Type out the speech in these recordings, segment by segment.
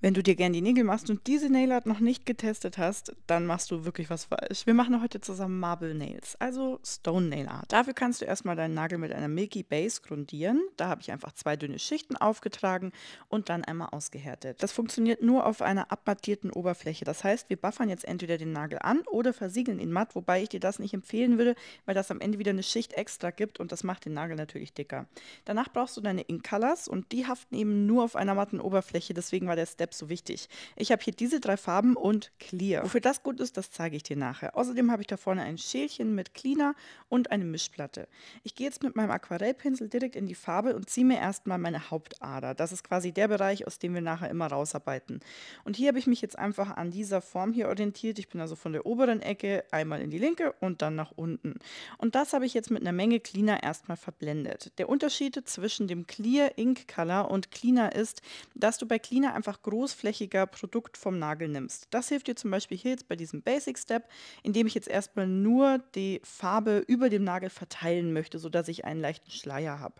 Wenn du dir gerne die Nägel machst und diese Nailart noch nicht getestet hast, dann machst du wirklich was falsch. Wir machen heute zusammen Marble Nails, also Stone Nail Art. Dafür kannst du erstmal deinen Nagel mit einer Milky Base grundieren. Da habe ich einfach zwei dünne Schichten aufgetragen und dann einmal ausgehärtet. Das funktioniert nur auf einer abmattierten Oberfläche. Das heißt, wir buffern jetzt entweder den Nagel an oder versiegeln ihn matt, wobei ich dir das nicht empfehlen würde, weil das am Ende wieder eine Schicht extra gibt und das macht den Nagel natürlich dicker. Danach brauchst du deine Ink Colors und die haften eben nur auf einer matten Oberfläche. Deswegen war der Step selbst so wichtig. Ich habe hier diese drei Farben und Clear. Wofür das gut ist, das zeige ich dir nachher. Außerdem habe ich da vorne ein Schälchen mit Cleaner und eine Mischplatte. Ich gehe jetzt mit meinem Aquarellpinsel direkt in die Farbe und ziehe mir erstmal meine Hauptader. Das ist quasi der Bereich, aus dem wir nachher immer rausarbeiten. Und hier habe ich mich jetzt einfach an dieser Form hier orientiert. Ich bin also von der oberen Ecke einmal in die linke und dann nach unten. Und das habe ich jetzt mit einer Menge Cleaner erstmal verblendet. Der Unterschied zwischen dem Clear Ink Color und Cleaner ist, dass du bei Cleaner einfach groß großflächiger Produkt vom Nagel nimmst. Das hilft dir zum Beispiel hier jetzt bei diesem Basic Step, indem ich jetzt erstmal nur die Farbe über dem Nagel verteilen möchte, sodass ich einen leichten Schleier habe.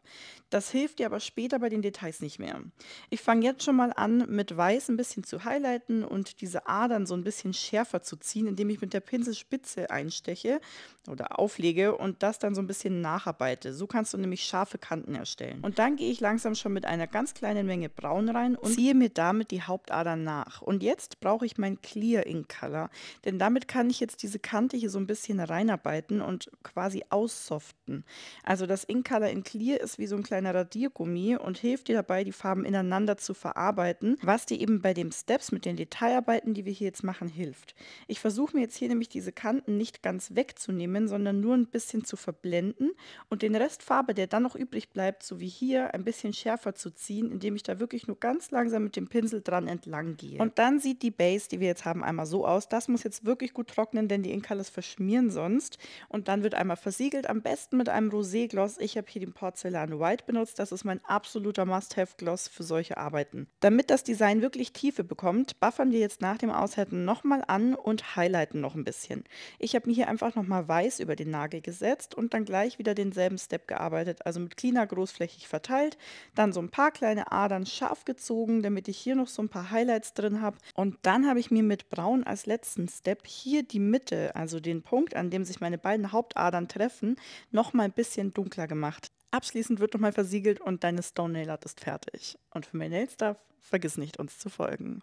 Das hilft dir aber später bei den Details nicht mehr. Ich fange jetzt schon mal an, mit Weiß ein bisschen zu highlighten und diese Adern so ein bisschen schärfer zu ziehen, indem ich mit der Pinselspitze einsteche oder auflege und das dann so ein bisschen nacharbeite. So kannst du nämlich scharfe Kanten erstellen. Und dann gehe ich langsam schon mit einer ganz kleinen Menge Braun rein und ziehe mir damit die der Hauptader nach. Und jetzt brauche ich mein Clear Ink Color, denn damit kann ich jetzt diese Kante hier so ein bisschen reinarbeiten und quasi aussoften. Also das Ink Color in Clear ist wie so ein kleiner Radiergummi und hilft dir dabei, die Farben ineinander zu verarbeiten, was dir eben bei den Steps mit den Detailarbeiten, die wir hier jetzt machen, hilft. Ich versuche mir jetzt hier nämlich diese Kanten nicht ganz wegzunehmen, sondern nur ein bisschen zu verblenden und den Rest Farbe, der dann noch übrig bleibt, so wie hier, ein bisschen schärfer zu ziehen, indem ich da wirklich nur ganz langsam mit dem Pinsel dran dann entlang gehe. Und dann sieht die Base, die wir jetzt haben, einmal so aus. Das muss jetzt wirklich gut trocknen, denn die Inkalis verschmieren sonst. Und dann wird einmal versiegelt, am besten mit einem Rosé-Gloss. Ich habe hier den Porzellan White benutzt. Das ist mein absoluter Must-Have-Gloss für solche Arbeiten. Damit das Design wirklich Tiefe bekommt, buffern wir jetzt nach dem Aushärten nochmal an und highlighten noch ein bisschen. Ich habe mir hier einfach nochmal weiß über den Nagel gesetzt und dann gleich wieder denselben Step gearbeitet. Also mit Cleaner großflächig verteilt, dann so ein paar kleine Adern scharf gezogen, damit ich hier noch so ein ein paar Highlights drin habe. Und dann habe ich mir mit Braun als letzten Step hier die Mitte, also den Punkt, an dem sich meine beiden Hauptadern treffen, nochmal ein bisschen dunkler gemacht. Abschließend wird nochmal versiegelt und deine Stone Nail Art ist fertig. Und für mehr Nail Stuff, vergiss nicht, uns zu folgen.